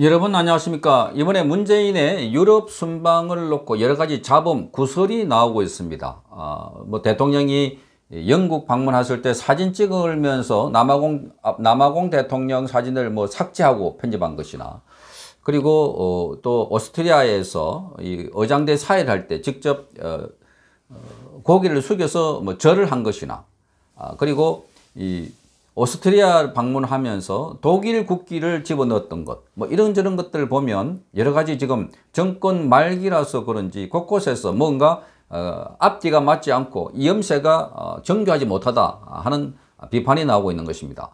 여러분 안녕하십니까 이번에 문재인의 유럽 순방을 놓고 여러가지 잡음 구설이 나오고 있습니다 아, 뭐 대통령이 영국 방문하실 때 사진 찍으면서 남아공 아, 남아공 대통령 사진을 뭐 삭제하고 편집한 것이나 그리고 어, 또 오스트리아에서 이 어장대 사회를 할 때 직접 어, 어 고기를 숙여서 뭐 절을 한 것이나 아, 그리고 이 오스트리아 방문하면서 독일 국기를 집어넣었던 것, 뭐 이런저런 것들 보면 여러 가지 지금 정권 말기라서 그런지 곳곳에서 뭔가 어, 앞뒤가 맞지 않고 이염세가 어, 정교하지 못하다 하는 비판이 나오고 있는 것입니다.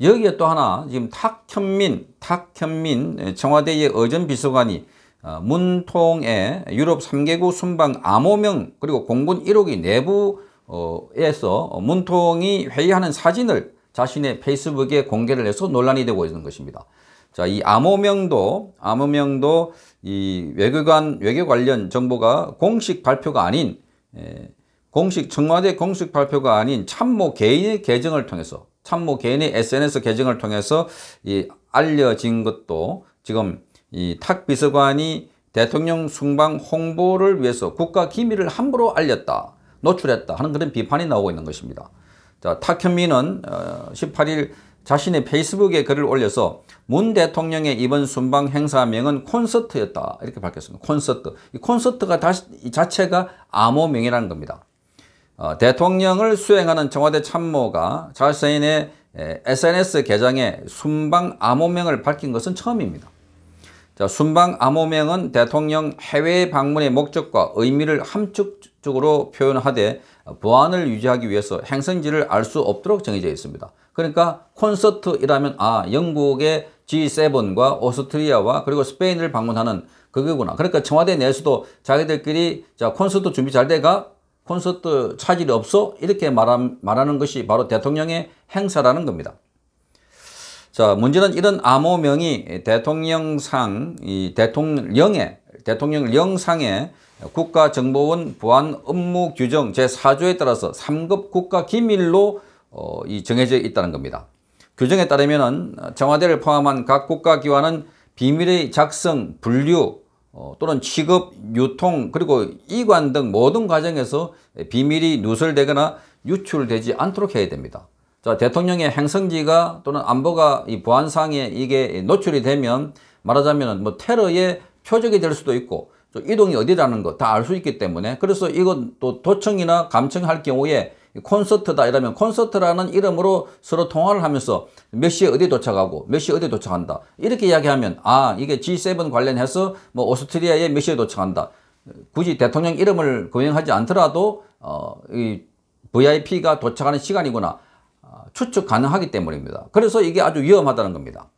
여기에 또 하나 지금 탁현민, 탁현민 청와대의 어전 비서관이 어, 문통의 유럽 3개국 순방 암호명 그리고 공군 1호기 내부에서 문통이 회의하는 사진을 자신의 페이스북에 공개를 해서 논란이 되고 있는 것입니다. 자, 이 암호명도, 암호명도 이 외교관, 외교 관련 정보가 공식 발표가 아닌, 에, 예, 공식, 청와대 공식 발표가 아닌 참모 개인의 계정을 통해서, 참모 개인의 SNS 계정을 통해서 이 알려진 것도 지금 이탁 비서관이 대통령 순방 홍보를 위해서 국가 기밀을 함부로 알렸다, 노출했다 하는 그런 비판이 나오고 있는 것입니다. 자, 탁현민은 18일 어, 자신의 페이스북에 글을 올려서 문 대통령의 이번 순방 행사명은 콘서트였다 이렇게 밝혔습니다. 콘서트. 이 콘서트가 다시, 이 자체가 암호명이라는 겁니다. 어, 대통령을 수행하는 청와대 참모가 자신의 SNS 계정에 순방 암호명을 밝힌 것은 처음입니다. 자, 순방 암호명은 대통령 해외 방문의 목적과 의미를 함축적으로 표현하되 보안을 유지하기 위해서 행성지를 알 수 없도록 정해져 있습니다. 그러니까 콘서트이라면 아 영국의 G7과 오스트리아와 그리고 스페인을 방문하는 그거구나. 그러니까 청와대 내에서도 자기들끼리 자 콘서트 준비 잘 돼가 콘서트 차질이 없어 이렇게 말함, 말하는 것이 바로 대통령의 행사라는 겁니다. 자 문제는 이런 암호명이 대통령상 이 대통령의 대통령 영상에 국가정보원 보안 업무 규정 제4조에 따라서 3급 국가 기밀로 어, 이 정해져 있다는 겁니다. 규정에 따르면 청와대를 포함한 각 국가기관은 비밀의 작성, 분류 어, 또는 취급, 유통 그리고 이관 등 모든 과정에서 비밀이 누설되거나 유출되지 않도록 해야 됩니다. 자, 대통령의 행성지가 또는 안보가 이 보안상에 이게 노출이 되면 말하자면 뭐 테러의 표적이 될 수도 있고 이동이 어디라는 거 다 알 수 있기 때문에 그래서 이건 또 도청이나 감청할 경우에 콘서트다 이러면 콘서트라는 이름으로 서로 통화를 하면서 몇 시에 어디 도착하고 몇 시에 어디 도착한다 이렇게 이야기하면 아 이게 G7 관련해서 뭐 오스트리아에 몇 시에 도착한다 굳이 대통령 이름을 거행하지 않더라도 어, 이 VIP가 도착하는 시간이구나 아, 추측 가능하기 때문입니다. 그래서 이게 아주 위험하다는 겁니다.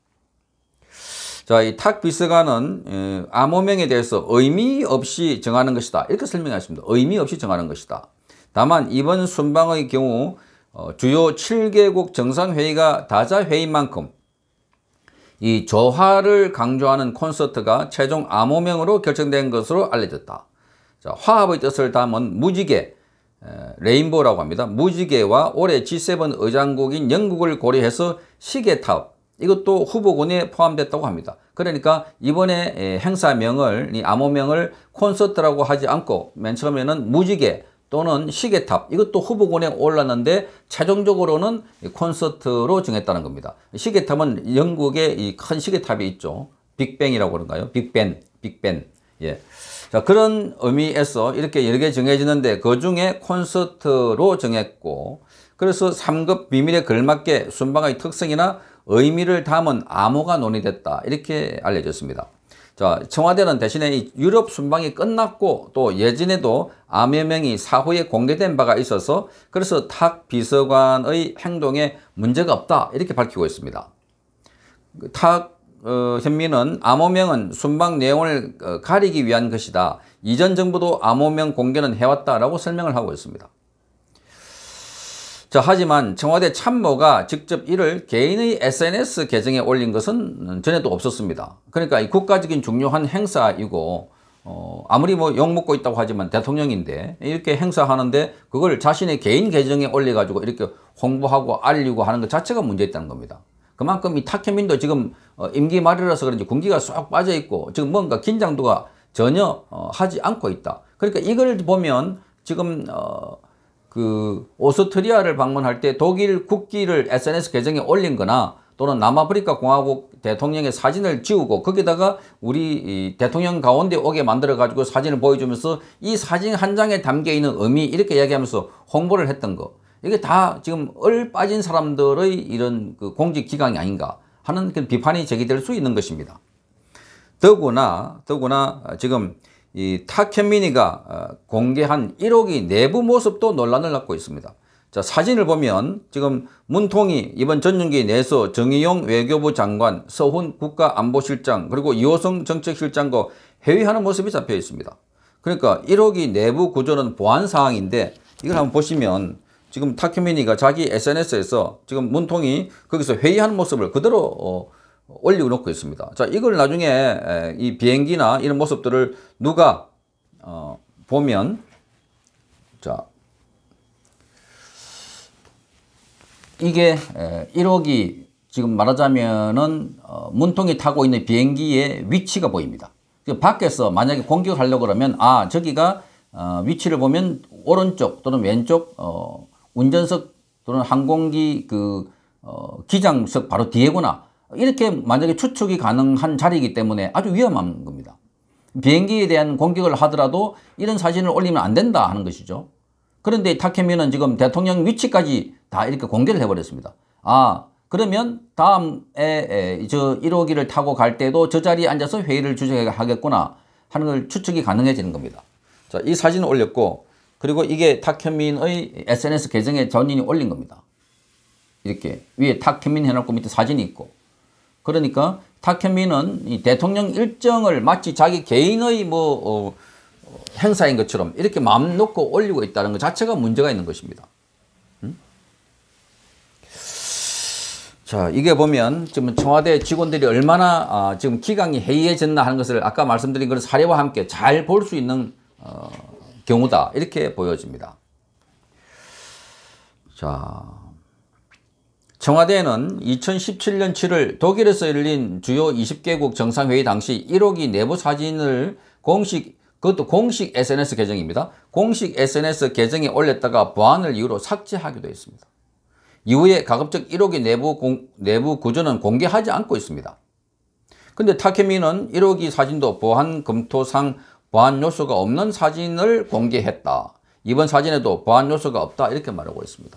자, 이 탁비스가는 암호명에 대해서 의미 없이 정하는 것이다. 이렇게 설명했습니다. 의미 없이 정하는 것이다. 다만 이번 순방의 경우 어, 주요 7개국 정상회의가 다자회의만큼 이 조화를 강조하는 콘서트가 최종 암호명으로 결정된 것으로 알려졌다. 자, 화합의 뜻을 담은 무지개, 레인보우라고 합니다. 무지개와 올해 G7 의장국인 영국을 고려해서 시계탑, 이것도 후보군에 포함됐다고 합니다. 그러니까 이번에 행사명을 이 암호명을 콘서트라고 하지 않고 맨 처음에는 무지개 또는 시계탑 이것도 후보군에 올랐는데 최종적으로는 콘서트로 정했다는 겁니다. 시계탑은 영국의이큰 시계탑이 있죠. 빅뱅이라고 그런가요? 빅벤, 빅벤. 예. 자, 그런 의미에서 이렇게 여러 개 정해지는데 그 중에 콘서트로 정했고 그래서 3급 비밀에 걸맞게 순방의 특성이나 의미를 담은 암호가 논의됐다 이렇게 알려졌습니다. 자, 청와대는 대신에 유럽 순방이 끝났고 또 예전에도 암여명이 사후에 공개된 바가 있어서 그래서 탁 비서관의 행동에 문제가 없다 이렇게 밝히고 있습니다. 탁 어, 현미는 암호명은 순방 내용을 어, 가리기 위한 것이다. 이전 정부도 암호명 공개는 해왔다라고 설명을 하고 있습니다. 자, 하지만 청와대 참모가 직접 이를 개인의 SNS 계정에 올린 것은 전에도 없었습니다. 그러니까 이 국가적인 중요한 행사이고 어, 아무리 뭐 욕먹고 있다고 하지만 대통령인데 이렇게 행사하는데 그걸 자신의 개인 계정에 올려가지고 이렇게 홍보하고 알리고 하는 것 자체가 문제 있다는 겁니다. 그만큼 이 타케민도 지금 어, 임기 말이라서 그런지 군기가 쏙 빠져있고 지금 뭔가 긴장도가 전혀 어, 하지 않고 있다. 그러니까 이걸 보면 지금 어, 그 오스트리아를 방문할 때 독일 국기를 SNS 계정에 올린 거나 또는 남아프리카 공화국 대통령의 사진을 지우고 거기다가 우리 대통령 가운데 오게 만들어 가지고 사진을 보여주면서 이 사진 한 장에 담겨 있는 의미 이렇게 이야기하면서 홍보를 했던 거 이게 다 지금 얼 빠진 사람들의 이런 그 공직 기강이 아닌가 하는 그런 비판이 제기될 수 있는 것입니다. 더구나 더구나 지금 이 탁현민이가 어, 공개한 1호기 내부 모습도 논란을 낳고 있습니다. 자, 사진을 보면 지금 문통이 이번 전용기 내서 에 정의용 외교부 장관, 서훈 국가안보실장, 그리고 이호성 정책실장과 회의하는 모습이 잡혀 있습니다. 그러니까 1호기 내부 구조는 보안 사항인데 이걸 한번 보시면 지금 탁현민이가 자기 SNS에서 지금 문통이 거기서 회의하는 모습을 그대로 어, 올리고놓고 있습니다. 자, 이걸 나중에 이 비행기나 이런 모습들을 누가 어, 보면 자 이게 1호기 지금 말하자면은 어, 문통이 타고 있는 비행기의 위치가 보입니다. 그 밖에서 만약에 공격 하려고 그러면 아 저기가 어, 위치를 보면 오른쪽 또는 왼쪽 어, 운전석 또는 항공기 그 기장석 바로 뒤에구나 이렇게 만약에 추측이 가능한 자리이기 때문에 아주 위험한 겁니다. 비행기에 대한 공격을 하더라도 이런 사진을 올리면 안 된다 하는 것이죠. 그런데 타케미는 지금 대통령 위치까지 다 이렇게 공개를 해버렸습니다. 아 그러면 다음에 저 1호기를 타고 갈 때도 저 자리에 앉아서 회의를 주재하겠구나 하는 걸 추측이 가능해지는 겁니다. 자, 이 사진을 올렸고 그리고 이게 탁현민의 SNS 계정에 전인이 올린 겁니다. 이렇게 위에 탁현민 해놓고 밑에 사진이 있고 그러니까 탁현민은 대통령 일정을 마치 자기 개인의 뭐 어, 행사인 것처럼 이렇게 마음 놓고 올리고 있다는 것 자체가 문제가 있는 것입니다. 음? 자 이게 보면 지금 청와대 직원들이 얼마나 아, 지금 기강이 해이해졌나 하는 것을 아까 말씀드린 그런 사례와 함께 잘 볼 수 있는 어, 경우다 이렇게 보여집니다. 자. 청와대는 에 2017년 7월 독일에서 열린 주요 20개국 정상회의 당시 1호기 내부 사진을 공식 그것도 공식 SNS 계정입니다. 공식 SNS 계정에 올렸다가 보안을 이유로 삭제하기도 했습니다. 이후에 가급적 1호기 내부, 공, 내부 구조는 공개하지 않고 있습니다. 근데 타케미는 1호기 사진도 보안 검토상 보안 요소가 없는 사진을 공개했다. 이번 사진에도 보안 요소가 없다 이렇게 말하고 있습니다.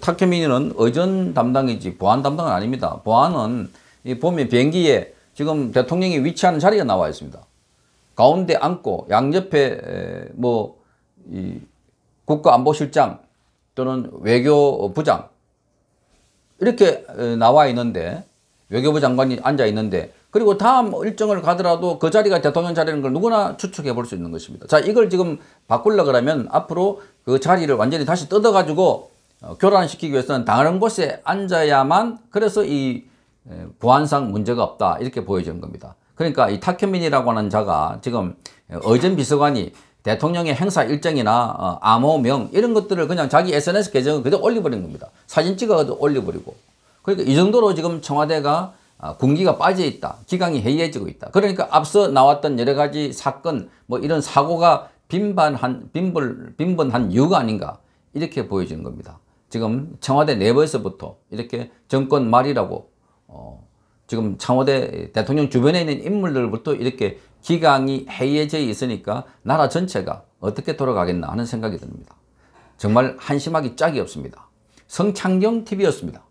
타케미니는 의전 담당이지 보안 담당은 아닙니다. 보안은 이 보면 비행기에 지금 대통령이 위치하는 자리가 나와 있습니다. 가운데 앉고 양옆에 뭐이 국가안보실장 또는 외교부장 이렇게 나와 있는데 외교부 장관이 앉아 있는데 그리고 다음 일정을 가더라도 그 자리가 대통령 자리는걸 누구나 추측해 볼 수 있는 것입니다. 자 이걸 지금 바꾸려 그러면 앞으로 그 자리를 완전히 다시 뜯어가지고 교란시키기 어, 위해서는 다른 곳에 앉아야만 그래서 이 보안상 문제가 없다 이렇게 보여지는 겁니다. 그러니까 이 타케민이라고 하는 자가 지금 의전 비서관이 대통령의 행사 일정이나 어, 암호명 이런 것들을 그냥 자기 SNS 계정을 그대로 올려버린 겁니다. 사진 찍어가지고 올려버리고 그러니까 이 정도로 지금 청와대가 아, 군기가 빠져있다. 기강이 해이해지고 있다. 그러니까 앞서 나왔던 여러 가지 사건 뭐 이런 사고가 빈번한, 빈번, 빈번한 이유가 아닌가 이렇게 보여지는 겁니다. 지금 청와대 내부에서부터 이렇게 정권 말이라고 어, 지금 청와대 대통령 주변에 있는 인물들부터 이렇게 기강이 해이해져 있으니까 나라 전체가 어떻게 돌아가겠나 하는 생각이 듭니다. 정말 한심하기 짝이 없습니다. 성창경 TV였습니다.